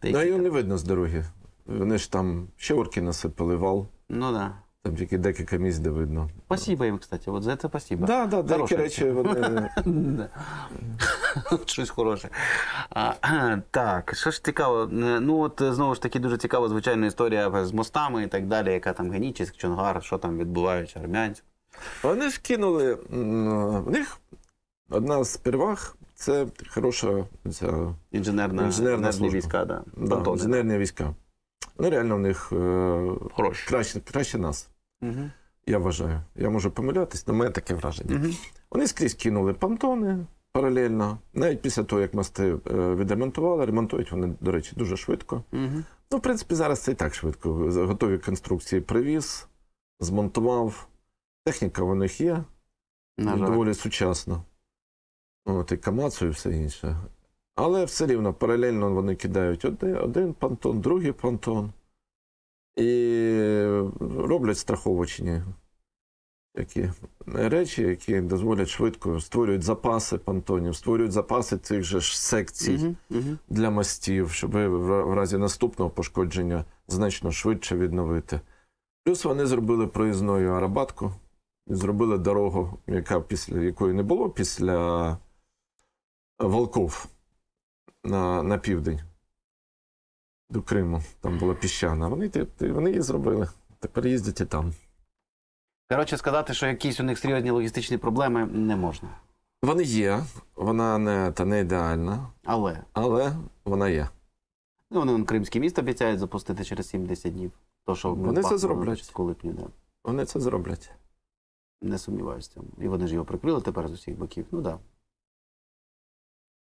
Та да, ну, його не видно з дороги. Вони ж там ще орки насипали вал. Ну да. Там тільки декілька місць де видно. Спасибо їм, кстати, от за це спасибо. Да, да, деякі речі вони. Щось хороше. А, Так, що ж цікаво, ну от знову ж таки дуже цікава, звичайно, історія з мостами і так далі, яка там Генічеськ, Чонгар, що там відбувається, Армянськ. Вони ж кинули е, в них одна з переваг це хороша ця, інженерна, інженерна служба. війська, да. Да, інженерні війська. Ну, реально в них е, краще, краще нас, Угу. я вважаю. Я можу помилятися, але в мене таке враження. Угу. Вони скрізь кинули понтони паралельно. Навіть після того, як мости е, відремонтували, ремонтують вони, до речі, дуже швидко. Угу. Ну, в принципі, зараз це і так швидко. Готові конструкції привіз, змонтував, Техніка в них є, На жаль. доволі сучасна. От, і Камацу, і все інше. Але все рівно паралельно вони кидають один, один понтон, другий понтон. І роблять страховочні такі речі, які дозволять швидко створюють запаси понтонів, створюють запаси цих же ж секцій угу, угу. для мостів, щоб в разі наступного пошкодження значно швидше відновити. Плюс вони зробили проїзною арабатку зробили дорогу, яка після якої не було після Волков на на південь до Криму. Там була піщана. Вони вони її зробили. Тепер їздять і там. Коротше, сказати, що якісь у них серйозні логістичні проблеми не можна. Вони є, вона не та не ідеальна. Але Але вона є. Ну, Вони Кримське місто обіцяють запустити через 70 днів. То, що Вони це зроблять. липні, да. Вони це зроблять. Не сумніваюся в цьому. І вони ж його прикрили тепер з усіх боків. Ну так. Да.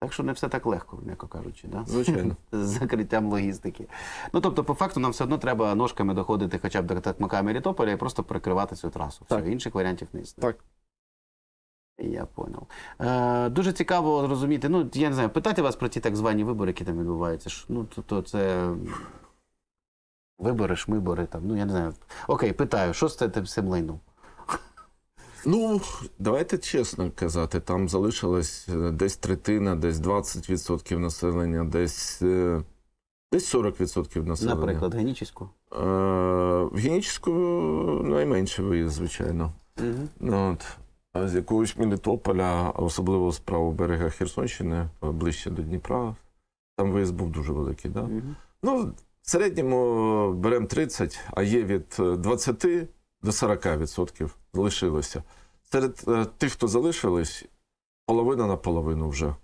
Так що не все так легко, м'яко кажучи, да? звичайно, з закриттям логістики. Ну тобто, по факту, нам все одно треба ножками доходити хоча б до Татмака Мелітополя і просто прикривати цю трасу. Так. Все, інших варіантів не існує. Так. Я понял. Е, Дуже цікаво зрозуміти. Ну, я не знаю, питати вас про ті так звані вибори, які там відбуваються. Ну, тобто, це вибори, шмибори там. Ну, я не знаю. Окей, питаю, що з цим лайном? Ну давайте чесно казати, там залишилось е, десь третина, десь 20% населення, десь е, десь 40% населення. Наприклад, генічеську? Е, В генічеську е, найменше виїзд, звичайно. Угу. от. А з якогось Мелітополя, особливо з правого берега Херсонщини, ближче до Дніпра, там виїзд був дуже великий. Да? Угу. Ну, в середньому беремо 30, а є від 20 до 40% лишилося. Серед е, тих, хто залишились, половина на половину вже.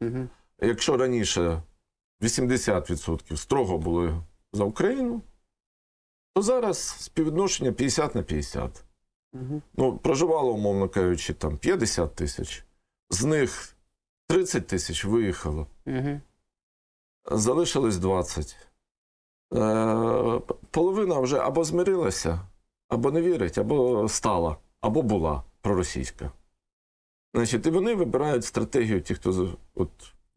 Угу. Якщо раніше 80% строго були за Україну, то зараз співвідношення 50 на 50. Угу. Ну, проживало, умовно кажучи, там 50 тисяч, з них 30 тисяч виїхало, угу. залишилось 20. Е, Половина вже або змирилася або не вірить, або стала, або була проросійська. Значить, І вони вибирають стратегію, ті, хто от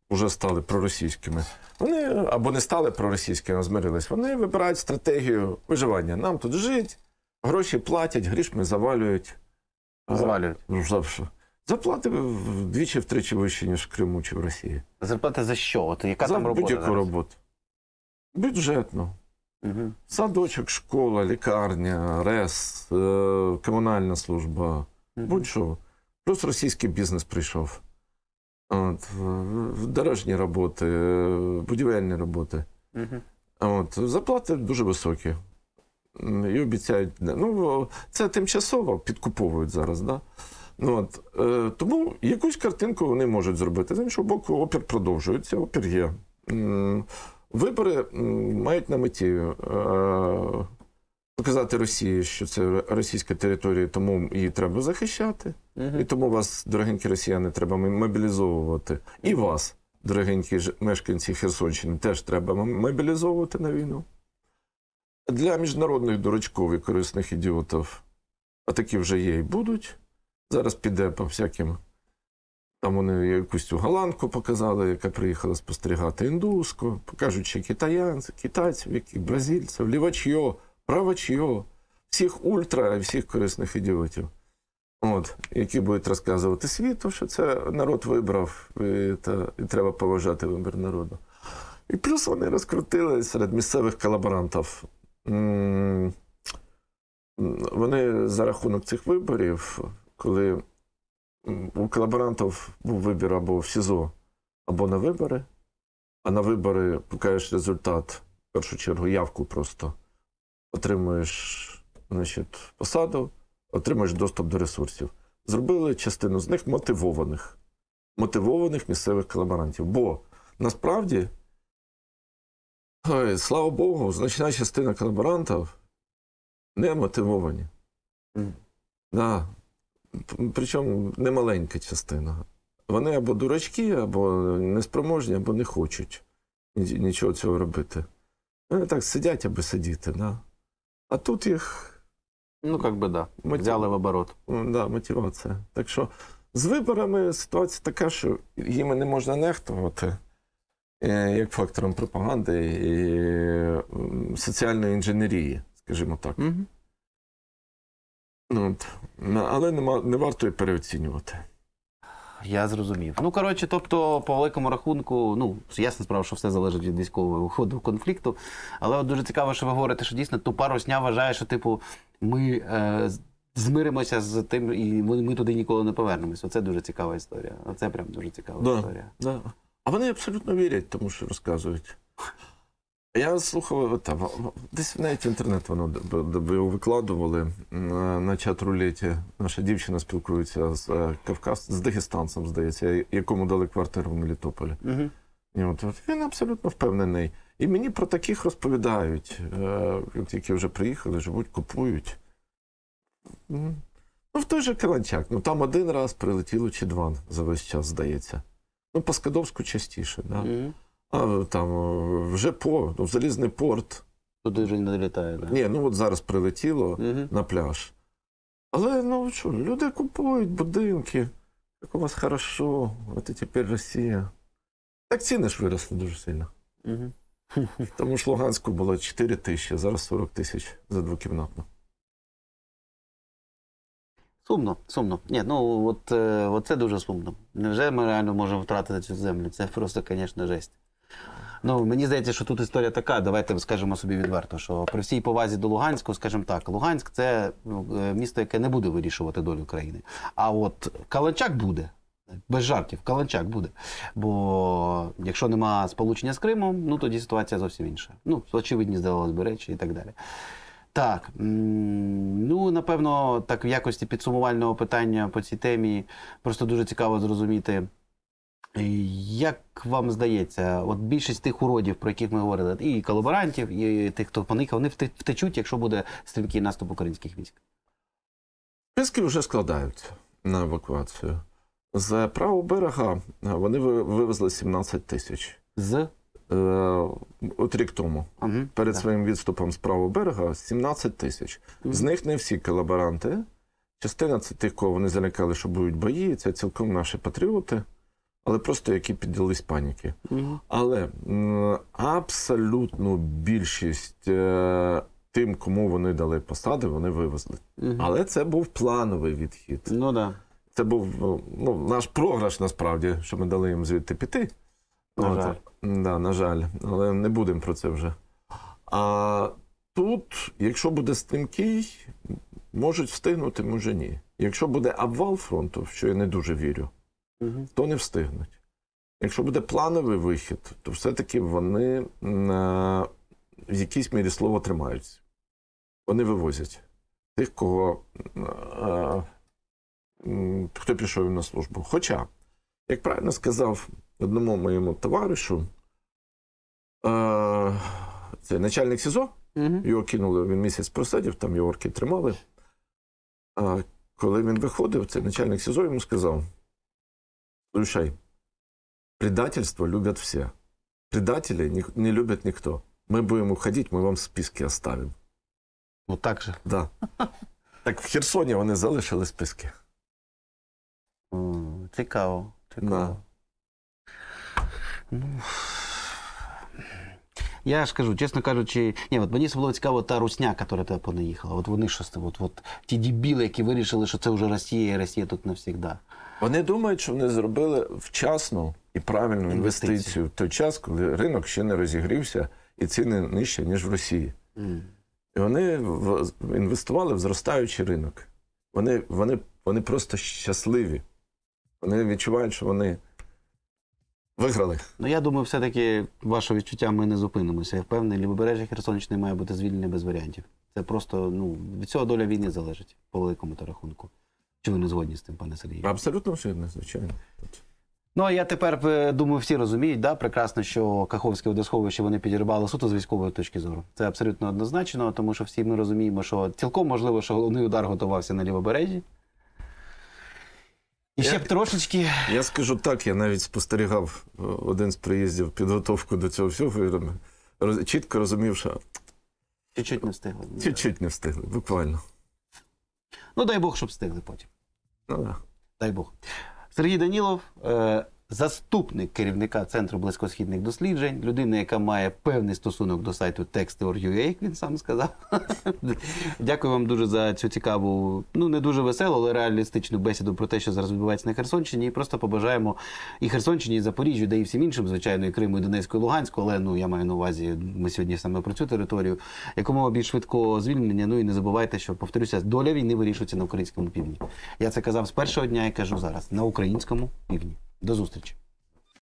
вже стали проросійськими. Вони або не стали проросійськими, а змирились. Вони вибирають стратегію виживання. Нам тут жить, гроші платять, грішми завалюють. Завалюють. Ну, Зарплати вдвічі втричі вище, ніж в Криму чи в Росії. Зарплата за що? От яка за там робота? будь-яку роботу. Бюджетну. Угу. Садочок, школа, лікарня, РЕС, е, комунальна служба, угу. будь-що. Плюс російський бізнес прийшов. От, Дорожні роботи, будівельні роботи. Угу. От, Заплати дуже високі. І обіцяють, ну це тимчасово підкуповують зараз. Да? Ну, от, е, Тому якусь картинку вони можуть зробити. З іншого боку, опір продовжується, опір є. Вибори мають на меті е, показати Росії, що це російська територія, тому її треба захищати. І тому вас, дорогенькі росіяни, треба мобілізовувати. І вас, дорогенькі мешканці Херсонщини, теж треба мобілізовувати на війну. Для міжнародних дурачков і корисних ідіотів, а такі вже є і будуть. Зараз піде по всяким. Там вони якусь цю голландку показали, яка приїхала спостерігати індуску, покажуть ще китаянців, китайців, яких бразильців, лівачьо, правачьо, всіх ультра, і всіх корисних ідіотів, От, які будуть розказувати світу, що це народ вибрав, і, та, і треба поважати вибір народу. І плюс вони розкрутили серед місцевих колаборантів. Вони за рахунок цих виборів, коли у колаборантів був вибір або в СІЗО, або на вибори. А на вибори покажеш результат, в першу чергу, явку просто отримуєш значить, посаду, отримуєш доступ до ресурсів. Зробили частину з них мотивованих, мотивованих місцевих колаборантів. Бо насправді, слава Богу, значна частина колаборантів не мотивовані. Mm. Да причому немаленька частина. Вони або дурачки, або неспроможні, або не хочуть нічого цього робити. Вони так сидять, аби сидіти. Да? А тут їх. Ну, як би да. Мотив... Взяли в оборот. Да, мотивація. Так що з виборами ситуація така, що їм не можна нехтувати е, як фактором пропаганди і соціальної інженерії, скажімо так. Угу. Ну, Але нема, не варто і переоцінювати. Я зрозумів. Ну, коротше, тобто, по великому рахунку, ну, ясна справа, що все залежить від військового ходу конфлікту. Але от дуже цікаво, що ви говорите, що дійсно тупа Росня вважає, що, типу, ми е, змиримося з тим, і ми туди ніколи не повернемося. Оце дуже цікава історія. Оце прям дуже цікава да, історія. Да. А вони абсолютно вірять, тому що розказують. Я слухав там, десь навіть в інтернет воно викладували на чат рулеті. Наша дівчина спілкується з е, Кавказ, з Дагестанцем, здається, якому дали квартиру в Мелітополі. Угу. І от Він абсолютно впевнений. І мені про таких розповідають, е, які вже приїхали, живуть, купують. Ну, в той же Каланчак. Ну там один раз прилетіло чи два за весь час, здається. Ну, по Скадовську частіше, Да? Mm там е, вже по, в ну, залізний порт. Туди вже не літає, так? Ні, ну от зараз прилетіло угу. на пляж. Але ну що, люди купують будинки, як у вас хорошо, от і тепер Росія. Так ціни ж виросли дуже сильно. Угу. Тому ж Луганську було 4 тисячі, зараз 40 тисяч за двокімнатну. Сумно, сумно. Ні, ну от, е, от це дуже сумно. Невже ми реально можемо втратити цю землю? Це просто, звісно, жесть. Ну, мені здається, що тут історія така. Давайте скажемо собі відверто, що при всій повазі до Луганську, скажімо так, Луганськ це ну, е, місто, яке не буде вирішувати долю країни. А от Каланчак буде. Без жартів, Каланчак буде. Бо якщо нема сполучення з Кримом, ну тоді ситуація зовсім інша. Ну, очевидні, здавалось би, речі і так далі. Так, ну напевно, так в якості підсумувального питання по цій темі просто дуже цікаво зрозуміти. Е, як вам здається, от більшість тих уродів, про яких ми говорили, і колаборантів, і тих, хто поникав, вони втечуть, якщо буде стрімкий наступ українських військ? Списки вже складаються на евакуацію. З правого берега е, вони вивезли 17 тисяч. З? Е, от рік тому угу, перед так. своїм відступом з правого берега 17 тисяч. З них не всі колаборанти. Частина це тих, кого вони залякали, що будуть бої. Це цілком наші патріоти але просто які піддались паніки. Але абсолютну більшість е, тим, кому вони дали посади, вони вивезли. Але це був плановий відхід. Ну да. Це був е, ну, наш програш насправді, що ми дали їм звідти піти. На жаль. Да, на жаль, але не будемо про це вже. А тут, якщо буде стрімкий, можуть встигнути, може ні. Якщо буде обвал фронту, що я не дуже вірю угу. то не встигнуть. Якщо буде плановий вихід, то все-таки вони е, в якійсь мірі слово тримаються. Вони вивозять тих, кого е, хто пішов на службу. Хоча, як правильно сказав одному моєму товаришу, е, це начальник СІЗО, його кинули, він місяць просидів, там його орки тримали. А коли він виходив, цей начальник СІЗО йому сказав. Слушай, предательство любят все. Предателей не, не любит никто. Мы будем уходить, мы вам списки оставим. Ну так же. Да. Так в Херсоні вони залишили списки. Цікаво. Цікаво. Ну. Я ж кажу, чесно кажучи, ні, от мені було цікаво та русня, яка туди понаїхала. От вони щось, от, от ті дібіли, які вирішили, що це вже Росія, і Росія тут навсігда. Вони думають, що вони зробили вчасну і правильну інвестицію, інвестицію в той час, коли ринок ще не розігрівся і ціни нижче, ніж в Росії. Mm. І вони в, інвестували в зростаючий ринок. Вони, вони, Вони просто щасливі. Вони відчувають, що вони. Виграли. Ну я думаю, все-таки ваше відчуття ми не зупинимося. Я впевнений, лівобережжя Херсонщини має бути звільнене без варіантів. Це просто ну від цього доля війни залежить по великому та рахунку. Чи ви не згодні з тим, пане Сергію? Абсолютно все звичайно. Ну а я тепер е, думаю, всі розуміють, да, прекрасно, що Каховське водосховище вони підірвали суто з військової точки зору. Це абсолютно однозначно, тому що всі ми розуміємо, що цілком можливо, що головний удар готувався на лівобережжі. І ще б трошечки. Я скажу так, я навіть спостерігав е, один з приїздів підготовку до цього всього. Чітко розумів, що Чуть-чуть не встигли. чуть-чуть не встигли, буквально. Ну дай Бог, щоб встигли потім. Ну, да. Дай Бог. Сергій Данілов, е, заступник керівника Центру близькосхідних досліджень, людина, яка має певний стосунок до сайту Text.org.ua, як він сам сказав. Дякую вам дуже за цю цікаву, ну не дуже веселу, але реалістичну бесіду про те, що зараз відбувається на Херсонщині. І просто побажаємо і Херсонщині, і Запоріжжю, да і всім іншим, звичайно, і Криму, і Донецьку, і Луганську, але ну я маю на увазі, ми сьогодні саме про цю територію, якомога більш швидкого звільнення. Ну і не забувайте, що повторюся, доля війни вирішується на українському півдні. Я це казав з першого дня і кажу зараз на українському півдні. До зустрічі.